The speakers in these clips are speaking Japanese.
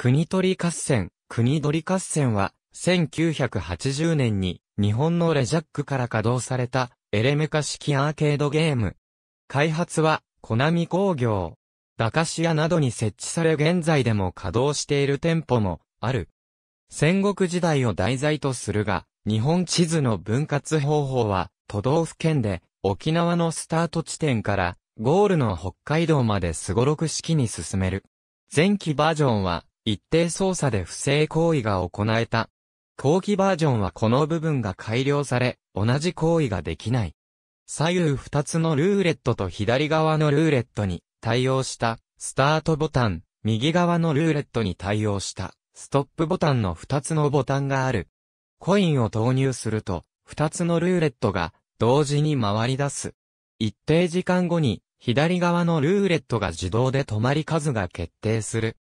国取合戦、国取合戦は、1980年に日本のレジャックから稼働されたエレメカ式アーケードゲーム。開発は、コナミ工業。ダカシアなどに設置され現在でも稼働している店舗もある。戦国時代を題材とするが、日本地図の分割方法は、都道府県で沖縄のスタート地点からゴールの北海道まですごろく式に進める。前期バージョンは一定操作で不正行為が行えた。後期バージョンはこの部分が改良され、同じ行為ができない。左右2つのルーレットと左側のルーレットに対応したスタートボタン、右側のルーレットに対応したストップボタンの2つのボタンがある。コインを投入すると、2つのルーレットが同時に回り出す。一定時間後に左側のルーレットが自動で止まり数が決定する。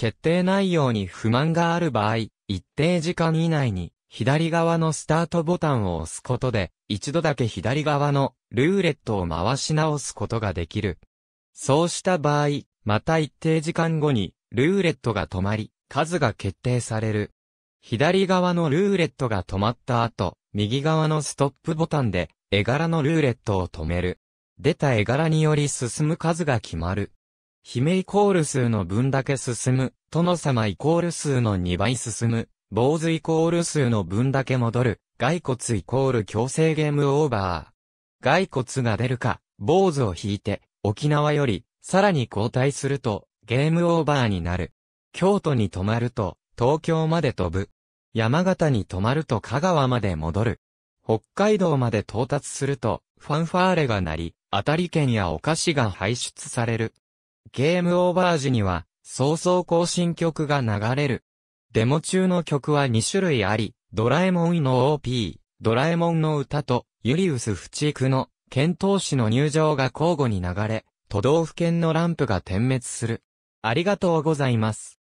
決定内容に不満がある場合、一定時間以内に、左側のスタートボタンを押すことで、一度だけ左側のルーレットを回し直すことができる。そうした場合、また一定時間後に、ルーレットが止まり、数が決定される。左側のルーレットが止まった後、右側のストップボタンで、絵柄のルーレットを止める。出た絵柄により進む数が決まる。姫イコール数の分だけ進む、殿様イコール数の2倍進む、坊主イコール数の分だけ戻る、骸骨イコール強制ゲームオーバー。骸骨が出るか、坊主を引いて、沖縄より、さらに交代すると、ゲームオーバーになる。京都に泊まると、東京まで飛ぶ。山形に泊まると香川まで戻る。北海道まで到達すると、ファンファーレが鳴り、当たり券やお菓子が排出される。ゲームオーバー時には、早々更新曲が流れる。デモ中の曲は2種類あり、ドラえもんの OP、ドラえもんの歌と、ユリウス・フチークの、剣闘士の入場が交互に流れ、都道府県のランプが点滅する。ありがとうございます。